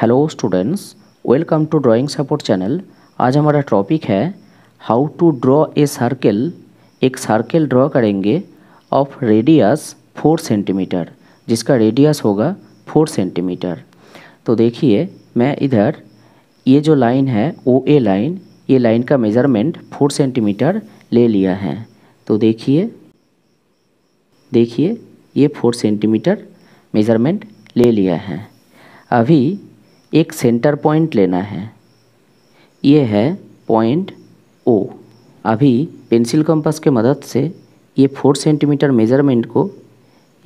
hello students welcome to drawing support channel आज हमारा topic है how to draw a circle एक circle draw करेंगे ऑफ रेडियस फोर सेंटीमीटर जिसका radius होगा फोर सेंटीमीटर तो देखिए मैं इधर ये जो लाइन है ओ ए लाइन ये लाइन का मेज़रमेंट फोर सेंटीमीटर ले लिया है तो देखिए देखिए ये फोर सेंटीमीटर मेज़रमेंट ले लिया है अभी एक सेंटर पॉइंट लेना है ये है पॉइंट ओ अभी पेंसिल कंपास के मदद से ये फोर सेंटीमीटर मेज़रमेंट को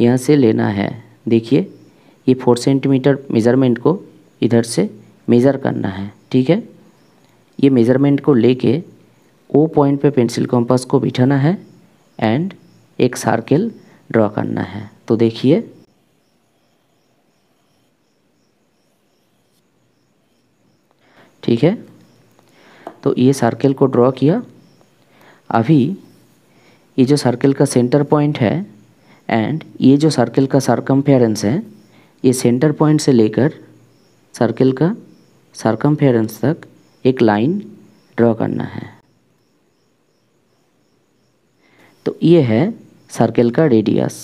यहाँ से लेना है देखिए ये फोर सेंटीमीटर मेज़रमेंट को इधर से मेज़र करना है ठीक है ये मेज़रमेंट को लेके ओ पॉइंट पे पेंसिल कंपास को बिठाना है एंड एक सर्कल ड्रॉ करना है तो देखिए ठीक है तो ये सर्कल को ड्रॉ किया अभी ये जो सर्कल का सेंटर पॉइंट है एंड ये जो सर्कल का सरकम है ये सेंटर पॉइंट से लेकर सर्कल का सरकम तक एक लाइन ड्रॉ करना है तो ये है सर्कल का रेडियस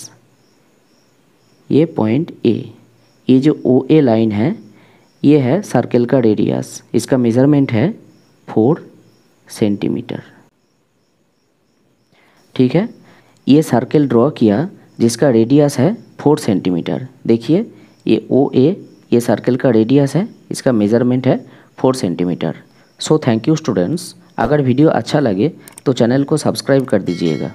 ये पॉइंट ए ये जो ओ ए लाइन है ये है सर्कल का रेडियस इसका मेज़रमेंट है फोर सेंटीमीटर ठीक है ये सर्कल ड्रॉ किया जिसका रेडियस है फोर सेंटीमीटर देखिए ये ओ ए ये सर्कल का रेडियस है इसका मेज़रमेंट है four centimetre so thank you students अगर वीडियो अच्छा लगे तो चैनल को सब्सक्राइब कर दीजिएगा